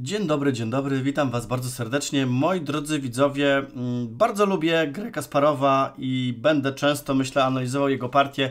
Dzień dobry, dzień dobry, witam Was bardzo serdecznie. Moi drodzy widzowie, mm, bardzo lubię grę Kasparowa i będę często, myślę, analizował jego partię.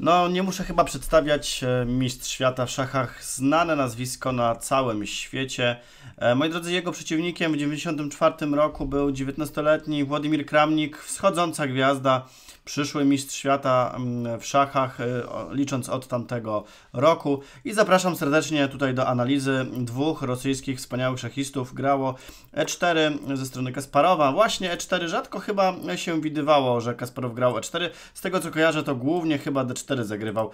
No, nie muszę chyba przedstawiać e, mistrz świata w szachach, znane nazwisko na całym świecie. E, moi drodzy, jego przeciwnikiem w 1994 roku był 19-letni Władimir Kramnik, wschodząca gwiazda przyszły mistrz świata mm, w szachach, y, licząc od tamtego roku. I zapraszam serdecznie tutaj do analizy dwóch rosyjskich wspaniałych szachistów. Grało E4 ze strony Kasparowa. Właśnie E4 rzadko chyba się widywało, że Kasparow grał E4. Z tego co kojarzę, to głównie chyba D4 zagrywał.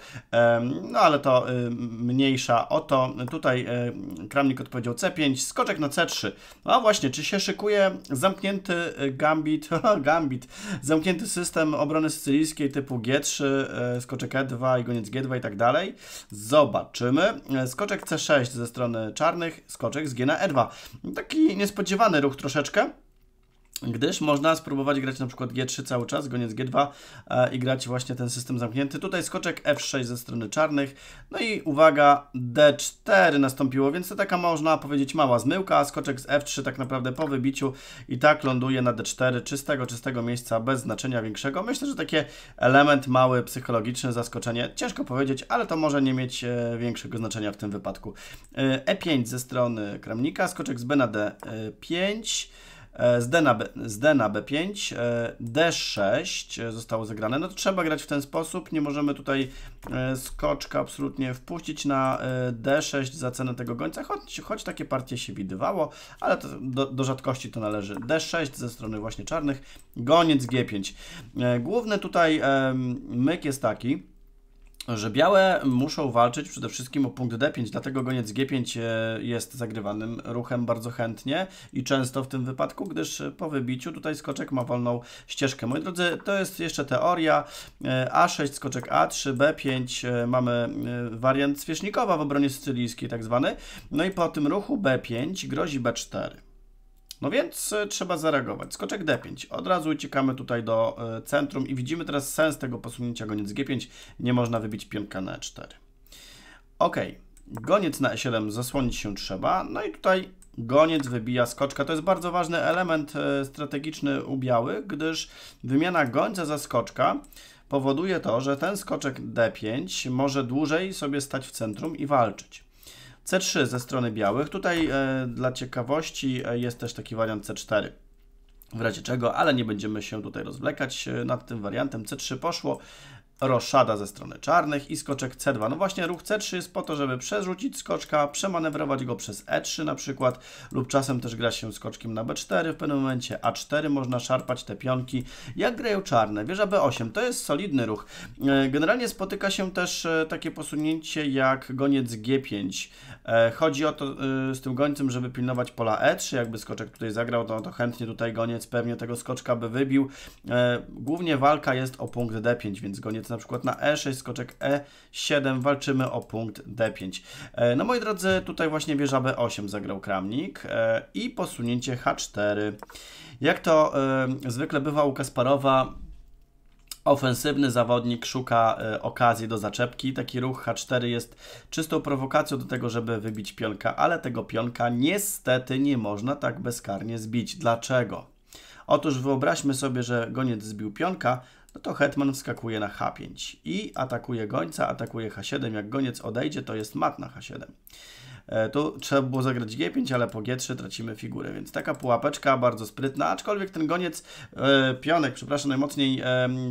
No ale to y, mniejsza o to. Tutaj y, kramnik odpowiedział C5, skoczek na C3. No, a właśnie, czy się szykuje zamknięty gambit, gambit, zamknięty system obrony strony sycylijskiej typu G3, e, skoczek E2 i goniec G2 i tak dalej. Zobaczymy. E, skoczek C6 ze strony czarnych, skoczek z G na E2. Taki niespodziewany ruch troszeczkę gdyż można spróbować grać na przykład G3 cały czas, goniec G2 e, i grać właśnie ten system zamknięty. Tutaj skoczek F6 ze strony czarnych, no i uwaga, D4 nastąpiło, więc to taka można powiedzieć mała zmyłka, a skoczek z F3 tak naprawdę po wybiciu i tak ląduje na D4, czystego, czystego miejsca, bez znaczenia większego. Myślę, że takie element mały, psychologiczny, zaskoczenie, ciężko powiedzieć, ale to może nie mieć e, większego znaczenia w tym wypadku. E5 e ze strony kramnika, skoczek z B na D5, E, z D na, B, z B5, e, D6 e, zostało zagrane. No to trzeba grać w ten sposób, nie możemy tutaj skoczka absolutnie wpuścić na D6 za cenę tego gońca, choć, choć takie partie się widywało, ale do, do rzadkości to należy. D6 ze strony właśnie czarnych, goniec G5. Główny tutaj myk jest taki, że białe muszą walczyć przede wszystkim o punkt D5, dlatego goniec G5 e, jest zagrywanym ruchem bardzo chętnie i często w tym wypadku, gdyż e, po wybiciu tutaj skoczek ma wolną ścieżkę. Moi drodzy, to jest jeszcze teoria. E, A6, skoczek A3, B5, mamy wariant Świesznikowa w obronie sycylijskiej tak zwany. No i po tym ruchu B5 grozi B4. No więc e, trzeba zareagować. Skoczek D5. Od razu uciekamy tutaj do e, centrum i widzimy teraz sens tego posunięcia goniec G5. Nie można wybić pionka na 4 e Ok. Goniec na E7 zasłonić się trzeba. No i tutaj goniec wybija skoczka. To jest bardzo ważny element strategiczny u białych, gdyż wymiana gońca za skoczka powoduje to, że ten skoczek D5 może dłużej sobie stać w centrum i walczyć. C3 ze strony białych. Tutaj e, dla ciekawości e, jest też taki wariant C4 w razie czego, ale nie będziemy się tutaj rozwlekać e, nad tym wariantem. C3 poszło, roszada ze strony czarnych i skoczek C2. No właśnie ruch C3 jest po to, żeby przerzucić skoczka, przemanewrować go przez E3 na przykład lub czasem też gra się skoczkiem na B4, w pewnym momencie A4 można szarpać te pionki. Jak grają czarne? Wieża B8 to jest solidny ruch. E, generalnie spotyka się też e, takie posunięcie jak goniec G5. E, chodzi o to z tym gońcem, żeby pilnować pola E3, jakby skoczek tutaj zagrał, to, to chętnie tutaj goniec pewnie tego skoczka by wybił. Głównie walka jest o punkt D5, więc goniec na przykład na E6, skoczek E7, walczymy o punkt D5. E, no moi drodzy, tutaj właśnie wieża B8 zagrał kramnik e, i posunięcie H4. Jak to e, zwykle bywa u Kasparowa, Ofensywny zawodnik szuka okazji do zaczepki. Taki ruch H4 jest czystą prowokacją do tego, żeby wybić pionka, ale tego pionka niestety nie można tak bezkarnie zbić. Dlaczego? Otóż wyobraźmy sobie, że goniec zbił pionka, no to hetman wskakuje na h5 i atakuje gońca, atakuje h7. Jak goniec odejdzie, to jest mat na h7. E, tu trzeba było zagrać G5, ale po G3 tracimy figurę, więc taka pułapeczka bardzo sprytna, aczkolwiek ten goniec, e, pionek, przepraszam najmocniej,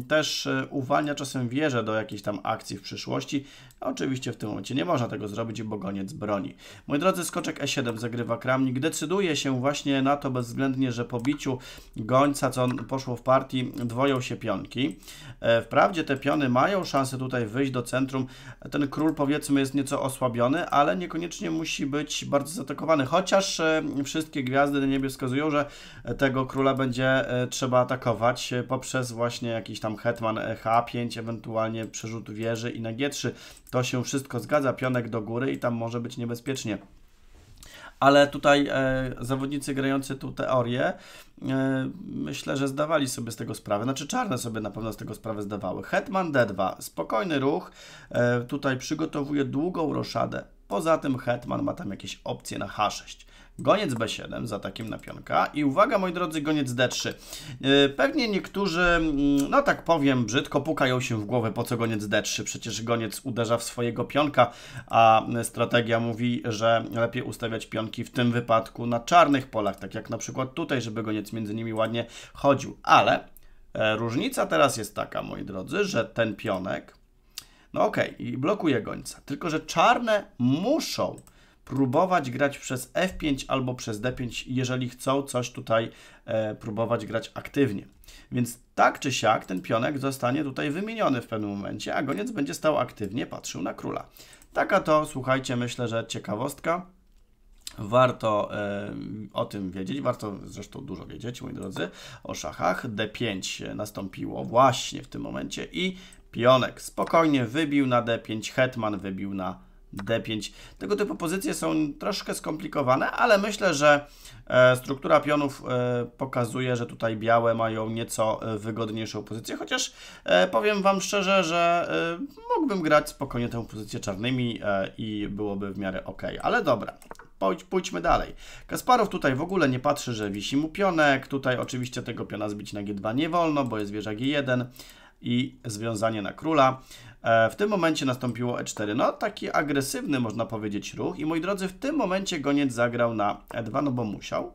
też e, uwalnia czasem wieżę do jakiejś tam akcji w przyszłości, Oczywiście w tym momencie nie można tego zrobić, bo goniec broni. Moi drodzy, skoczek e7 zagrywa kramnik. Decyduje się właśnie na to bezwzględnie, że po biciu gońca, co poszło w partii, dwoją się pionki. E, wprawdzie te piony mają szansę tutaj wyjść do centrum. Ten król powiedzmy jest nieco osłabiony, ale niekoniecznie musi być bardzo zaatakowany. Chociaż e, wszystkie gwiazdy na niebie wskazują, że tego króla będzie e, trzeba atakować poprzez właśnie jakiś tam hetman H5, ewentualnie przerzut wieży i na G3 to się wszystko zgadza, pionek do góry i tam może być niebezpiecznie ale tutaj e, zawodnicy grający tu teorię, e, myślę, że zdawali sobie z tego sprawę. Znaczy, czarne sobie na pewno z tego sprawę zdawały. Hetman D2, spokojny ruch, e, tutaj przygotowuje długą roszadę. Poza tym hetman ma tam jakieś opcje na H6. Goniec B7 za takim na pionka i uwaga moi drodzy, goniec D3. Y, pewnie niektórzy, mm, no tak powiem brzydko, pukają się w głowę po co goniec D3, przecież goniec uderza w swojego pionka, a strategia mówi, że lepiej ustawiać pionki w tym wypadku na czarnych polach, tak jak na przykład tutaj, żeby goniec między nimi ładnie chodził, ale e, różnica teraz jest taka moi drodzy, że ten pionek no okej, okay, i blokuje gońca. Tylko, że czarne muszą próbować grać przez F5 albo przez D5, jeżeli chcą coś tutaj e, próbować grać aktywnie. Więc tak czy siak ten pionek zostanie tutaj wymieniony w pewnym momencie, a goniec będzie stał aktywnie, patrzył na króla. Taka to, słuchajcie, myślę, że ciekawostka. Warto e, o tym wiedzieć, warto zresztą dużo wiedzieć, moi drodzy, o szachach. D5 nastąpiło właśnie w tym momencie i pionek. Spokojnie wybił na d5, hetman wybił na d5. Tego typu pozycje są troszkę skomplikowane, ale myślę, że e, struktura pionów e, pokazuje, że tutaj białe mają nieco e, wygodniejszą pozycję, chociaż powiem Wam szczerze, że mógłbym grać spokojnie tę pozycję czarnymi i byłoby w miarę ok, ale dobra. Pójdźmy dalej. Kasparow tutaj w ogóle nie patrzy, że wisi mu pionek. Tutaj oczywiście tego piona zbić na G2 nie wolno, bo jest wieża G1 i związanie na króla. E, w tym momencie nastąpiło e4, no taki agresywny można powiedzieć ruch i moi drodzy w tym momencie goniec zagrał na e2, no bo musiał.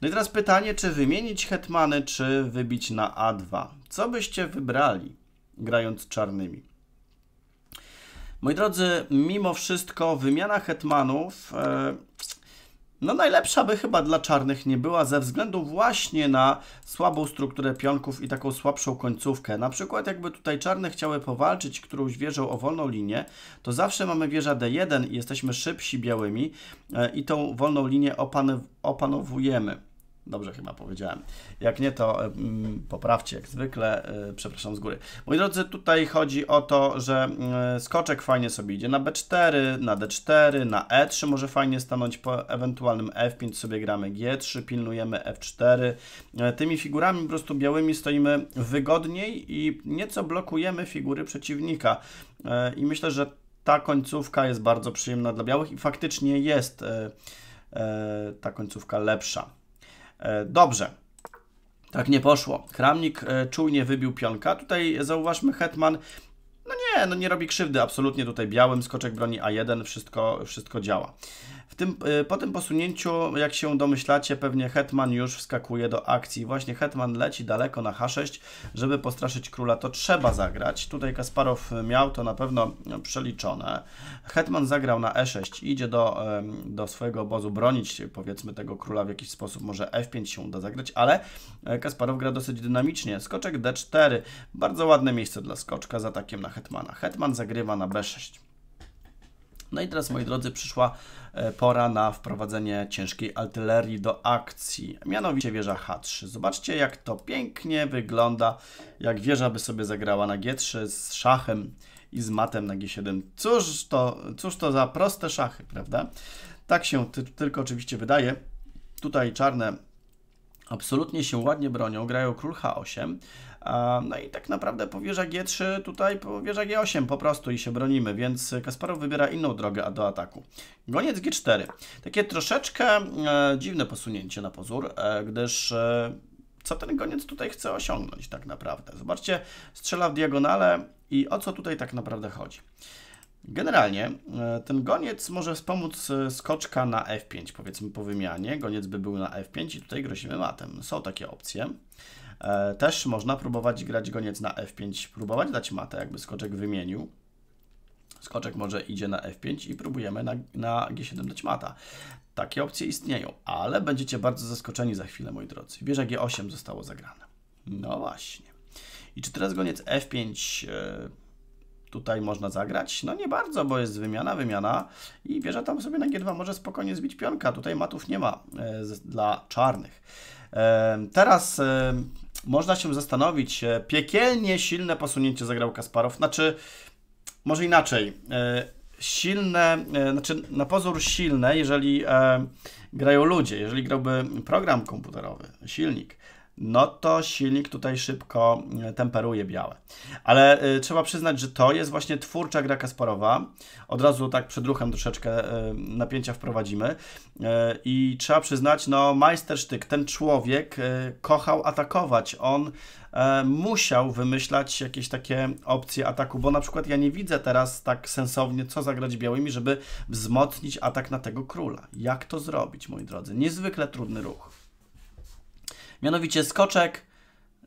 No i teraz pytanie, czy wymienić hetmany, czy wybić na a2? Co byście wybrali grając czarnymi? Moi drodzy, mimo wszystko wymiana hetmanów e, no najlepsza by chyba dla czarnych nie była ze względu właśnie na słabą strukturę pionków i taką słabszą końcówkę. Na przykład jakby tutaj czarne chciały powalczyć którąś wieżą o wolną linię, to zawsze mamy wieża D1 i jesteśmy szybsi białymi e, i tą wolną linię opanowujemy. Dobrze chyba powiedziałem. Jak nie, to mm, poprawcie jak zwykle. Y, przepraszam z góry. Moi drodzy, tutaj chodzi o to, że y, skoczek fajnie sobie idzie na B4, na D4, na E3 może fajnie stanąć po ewentualnym F5 sobie gramy G3, pilnujemy F4. Y, tymi figurami po prostu białymi stoimy wygodniej i nieco blokujemy figury przeciwnika. I myślę, że ta końcówka jest bardzo przyjemna dla białych i faktycznie jest ta końcówka lepsza. E, dobrze. Tak nie poszło. Kramnik e, czujnie wybił pionka. Tutaj zauważmy, Hetman no nie, no nie robi krzywdy absolutnie tutaj białym, skoczek broni A1, wszystko, wszystko działa. W tym, e, po tym posunięciu, jak się domyślacie, pewnie Hetman już wskakuje do akcji. Właśnie Hetman leci daleko na H6, żeby postraszyć króla, to trzeba zagrać. Tutaj Kasparow miał to na pewno przeliczone. Hetman zagrał na E6, idzie do, do swojego obozu bronić, powiedzmy, tego króla w jakiś sposób, może F5 się uda zagrać, ale e, Kasparow gra dosyć dynamicznie. Skoczek D4, bardzo ładne miejsce dla skoczka z atakiem na Hetmana. Hetman zagrywa na B6. No i teraz, moi drodzy, przyszła e, pora na wprowadzenie ciężkiej artylerii do akcji, mianowicie wieża H3. Zobaczcie, jak to pięknie wygląda, jak wieża by sobie zagrała na G3 z szachem i z matem na G7. Cóż to, cóż to za proste szachy, prawda? Tak się ty tylko oczywiście wydaje. Tutaj czarne absolutnie się ładnie bronią, grają król H8, no i tak naprawdę powierza G3, tutaj powierza G8 po prostu i się bronimy, więc Kasparow wybiera inną drogę do ataku. Goniec G4. Takie troszeczkę e, dziwne posunięcie na pozór, e, gdyż e, co ten goniec tutaj chce osiągnąć tak naprawdę. Zobaczcie, strzela w diagonale i o co tutaj tak naprawdę chodzi. Generalnie ten goniec może wspomóc skoczka na F5, powiedzmy po wymianie. Goniec by był na F5 i tutaj grozimy matem. Są takie opcje. E, też można próbować grać goniec na f5, próbować dać matę, jakby skoczek wymienił. Skoczek może idzie na f5 i próbujemy na, na g7 dać mata. Takie opcje istnieją, ale będziecie bardzo zaskoczeni za chwilę, moi drodzy. Wieża g8 zostało zagrane. No właśnie. I czy teraz goniec f5 e, tutaj można zagrać? No nie bardzo, bo jest wymiana, wymiana i wieża tam sobie na g2 może spokojnie zbić pionka. Tutaj matów nie ma e, dla czarnych. Teraz można się zastanowić. E, piekielnie silne posunięcie zagrał Kasparow. Znaczy, może inaczej. E, silne, e, znaczy na pozór silne, jeżeli grają ludzie, jeżeli grałby program komputerowy, silnik, no to silnik tutaj szybko e, temperuje białe. Ale e, trzeba przyznać, że to jest właśnie twórcza gra Kasparowa. Od razu tak przed ruchem troszeczkę e, napięcia wprowadzimy. I trzeba przyznać, no majstersztyk, ten człowiek kochał atakować. On musiał wymyślać jakieś takie opcje ataku, bo na przykład ja nie widzę teraz tak sensownie, co zagrać białymi, żeby wzmocnić atak na tego króla. Jak to zrobić, moi drodzy? Niezwykle trudny ruch. Mianowicie skoczek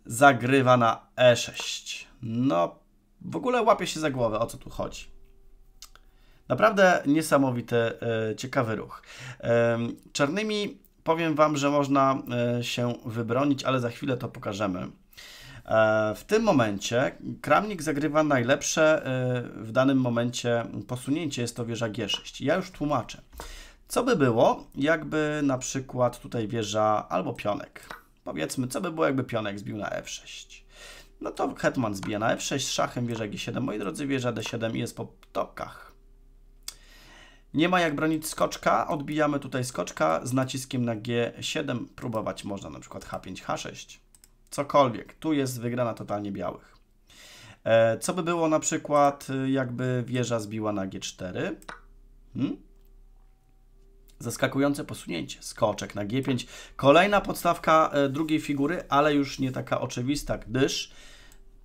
zagrywa na e6. No, w ogóle łapie się za głowę, o co tu chodzi. Naprawdę niesamowity, e, ciekawy ruch. E, czarnymi powiem Wam, że można e, się wybronić, ale za chwilę to pokażemy. E, w tym momencie kramnik zagrywa najlepsze e, w danym momencie posunięcie, jest to wieża G6. Ja już tłumaczę. Co by było, jakby na przykład tutaj wieża albo pionek. Powiedzmy, co by było, jakby pionek zbił na f6. No to hetman zbija na f6, szachem wieża g7. Moi drodzy, wieża d7 jest po tokach. Nie ma jak bronić skoczka, odbijamy tutaj skoczka z naciskiem na g7. Próbować można na przykład h5, h6. Cokolwiek. Tu jest wygrana totalnie białych. E, co by było na przykład, y, jakby wieża zbiła na g4? Hmm? Zaskakujące posunięcie, skoczek na G5. Kolejna podstawka e, drugiej figury, ale już nie taka oczywista, gdyż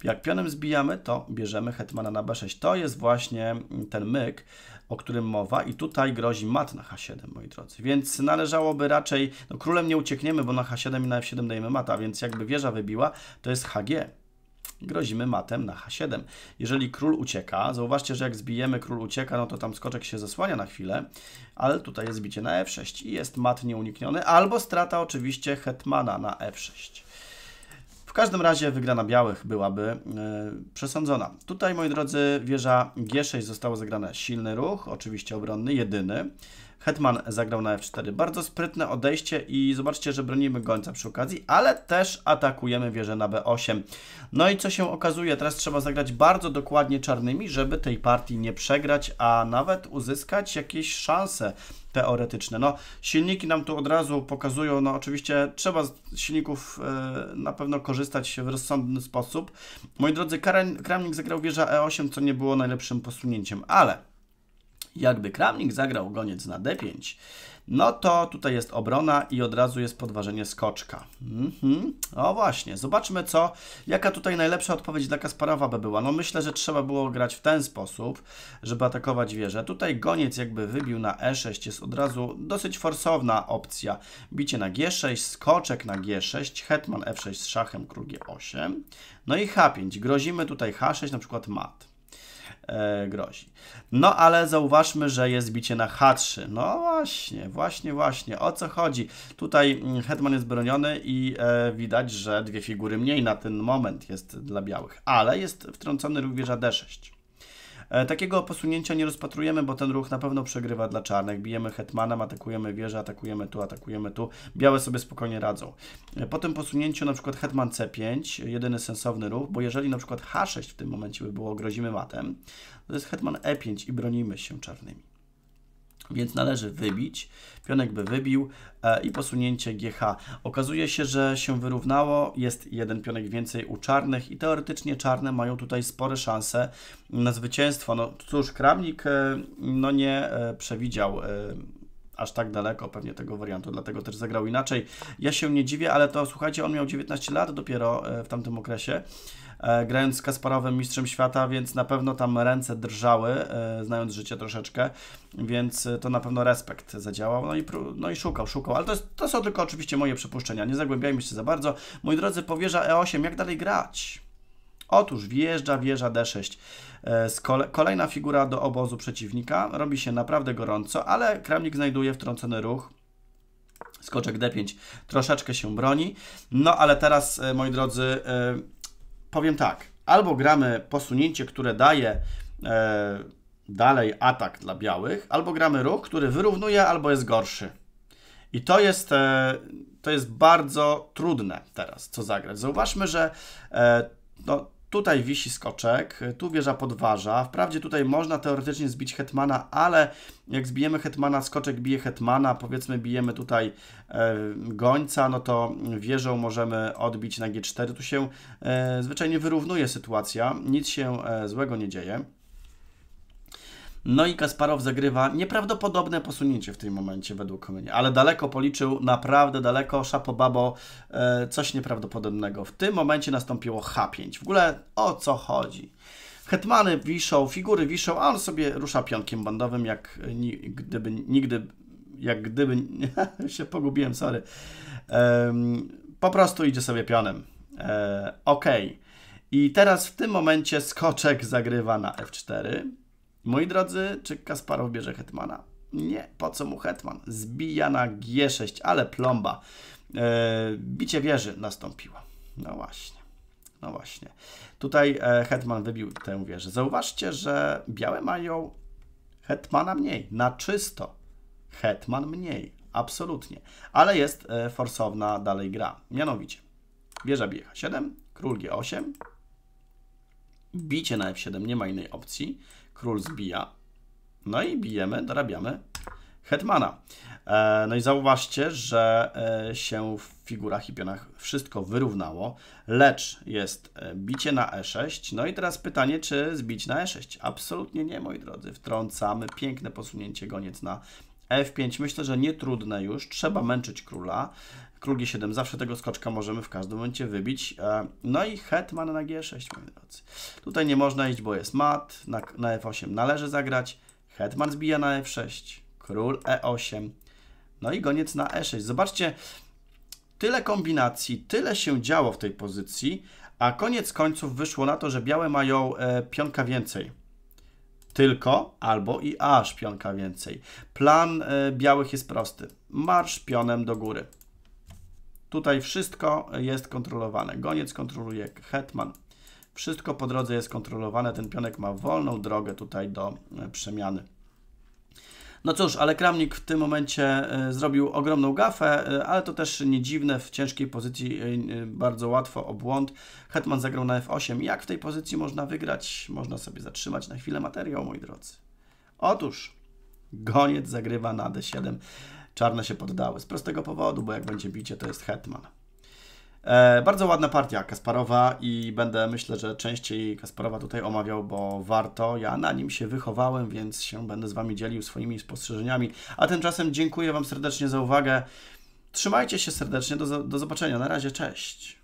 jak pionem zbijamy, to bierzemy hetmana na B6. To jest właśnie mm, ten myk, o którym mowa i tutaj grozi mat na H7, moi drodzy. Więc należałoby raczej, no królem nie uciekniemy, bo na H7 i na F7 dajemy mata, więc jakby wieża wybiła, to jest HG grozimy matem na H7. Jeżeli król ucieka, zauważcie, że jak zbijemy król ucieka, no to tam skoczek się zasłania na chwilę, ale tutaj jest bicie na F6 i jest mat nieunikniony, albo strata oczywiście hetmana na F6. W każdym razie wygrana białych byłaby yy, przesądzona. Tutaj, moi drodzy, wieża G6 zostało zagrane silny ruch, oczywiście obronny, jedyny. Hetman zagrał na F4. Bardzo sprytne odejście i zobaczcie, że bronimy gońca przy okazji, ale też atakujemy wieżę na B8. No i co się okazuje, teraz trzeba zagrać bardzo dokładnie czarnymi, żeby tej partii nie przegrać, a nawet uzyskać jakieś szanse teoretyczne. No, silniki nam tu od razu pokazują, no oczywiście trzeba z silników y, na pewno korzystać w rozsądny sposób. Moi drodzy, Kramnik zagrał wieża E8, co nie było najlepszym posunięciem, ale jakby Kramnik zagrał goniec na d5, no to tutaj jest obrona i od razu jest podważenie skoczka. Mhm. O właśnie, zobaczmy co, jaka tutaj najlepsza odpowiedź dla Kasparowa by była. No myślę, że trzeba było grać w ten sposób, żeby atakować wieżę. Tutaj goniec jakby wybił na e6, jest od razu dosyć forsowna opcja. Bicie na g6, skoczek na g6, hetman f6 z szachem, król g8. No i h5, grozimy tutaj h6, na przykład mat. E, grozi. No ale zauważmy, że jest bicie na H3. No właśnie, właśnie, właśnie. O co chodzi? Tutaj mm, hetman jest broniony i e, widać, że dwie figury mniej na ten moment jest dla białych, ale jest wtrącony również A6. E, takiego posunięcia nie rozpatrujemy, bo ten ruch na pewno przegrywa dla czarnych. Bijemy hetmanem, atakujemy wieżę, atakujemy tu, atakujemy tu. Białe sobie spokojnie radzą. E, po tym posunięciu na przykład hetman c5, jedyny sensowny ruch, bo jeżeli na przykład h6 w tym momencie by było, grozimy matem, to jest hetman e5 i bronimy się czarnymi. Więc należy wybić, pionek by wybił e, i posunięcie GH. Okazuje się, że się wyrównało, jest jeden pionek więcej u czarnych i teoretycznie czarne mają tutaj spore szanse na zwycięstwo. No cóż, kramnik e, no nie e, przewidział e, aż tak daleko pewnie tego wariantu, dlatego też zagrał inaczej. Ja się nie dziwię, ale to słuchajcie, on miał 19 lat dopiero e, w tamtym okresie, E, grając z Kasparowym mistrzem świata, więc na pewno tam ręce drżały, e, znając życie troszeczkę, więc e, to na pewno respekt zadziałał, no i, no i szukał, szukał, ale to, jest, to są tylko oczywiście moje przypuszczenia, nie zagłębiajmy się za bardzo. Moi drodzy, powierza E8, jak dalej grać? Otóż wjeżdża wieża D6. Kolejna figura do obozu przeciwnika. Robi się naprawdę gorąco, ale kramnik znajduje wtrącony ruch. Skoczek D5 troszeczkę się broni. No ale teraz, moi drodzy, powiem tak, albo gramy posunięcie, które daje e, dalej atak dla białych, albo gramy ruch, który wyrównuje, albo jest gorszy. I to jest, e, to jest bardzo trudne teraz, co zagrać. Zauważmy, że e, no, Tutaj wisi skoczek, y, tu wieża podważa. Wprawdzie tutaj można teoretycznie zbić hetmana, ale jak zbijemy hetmana, skoczek bije hetmana, powiedzmy bijemy tutaj e, gońca, no to wieżą możemy odbić na g4. Tu się e, zwyczajnie wyrównuje sytuacja, nic się e, złego nie dzieje. No i Kasparow zagrywa nieprawdopodobne posunięcie w tym momencie według mnie, ale daleko policzył, naprawdę daleko, szapobabo, e, coś nieprawdopodobnego. W tym momencie nastąpiło H5. W ogóle o co chodzi? Hetmany wiszą, figury wiszą, a on sobie rusza pionkiem bandowym, jak gdyby nigdy, jak gdyby, się pogubiłem, sorry. po prostu idzie sobie pionem. E, ok. I teraz w tym momencie skoczek zagrywa na F4. Moi drodzy, czy Kasparow bierze Hetmana? Nie, po co mu Hetman? Zbija na G6, ale plomba. E, bicie wieży nastąpiło. No właśnie. No właśnie. Tutaj e, Hetman wybił tę wieżę. Zauważcie, że białe mają Hetmana mniej. Na czysto. Hetman mniej. Absolutnie. Ale jest e, forsowna dalej gra. Mianowicie wieża bije H7, król G8, bicie na F7, nie ma innej opcji. Król zbija. No i bijemy, dorabiamy hetmana. E, no i zauważcie, że e, się w figurach i pionach wszystko wyrównało, lecz jest e, bicie na e6. No i teraz pytanie, czy zbić na e6? Absolutnie nie, moi drodzy. Wtrącamy piękne posunięcie goniec na f5. Myślę, że nie trudne już. Trzeba męczyć króla. Król G7, zawsze tego skoczka możemy w każdym momencie wybić. E, no i hetman na G6, moi drodzy. Tutaj nie można iść, bo jest mat, na, na F8 należy zagrać. Hetman zbija na F6, król E8, no i goniec na E6. Zobaczcie, tyle kombinacji, tyle się działo w tej pozycji, a koniec końców wyszło na to, że białe mają e, pionka więcej. Tylko albo i aż pionka więcej. Plan e, białych jest prosty. Marsz pionem do góry. Tutaj wszystko jest kontrolowane. Goniec kontroluje hetman. Wszystko po drodze jest kontrolowane. Ten pionek ma wolną drogę tutaj do e, przemiany. No cóż, ale Kramnik w tym momencie e, zrobił ogromną gafę, e, ale to też nie dziwne, w ciężkiej pozycji bardzo łatwo o błąd. Hetman zagrał na F8. Jak w tej pozycji można wygrać? Można sobie zatrzymać na chwilę materiał, moi drodzy. Otóż, goniec zagrywa na D7 czarne się poddały. Z prostego powodu, bo jak będzie bicie, to jest hetman. E, bardzo ładna partia Kasparowa i będę myślę, że częściej Kasparowa tutaj omawiał, bo warto. Ja na nim się wychowałem, więc się będę z Wami dzielił swoimi spostrzeżeniami. A tymczasem dziękuję Wam serdecznie za uwagę. Trzymajcie się serdecznie, do, do zobaczenia. Na razie, cześć.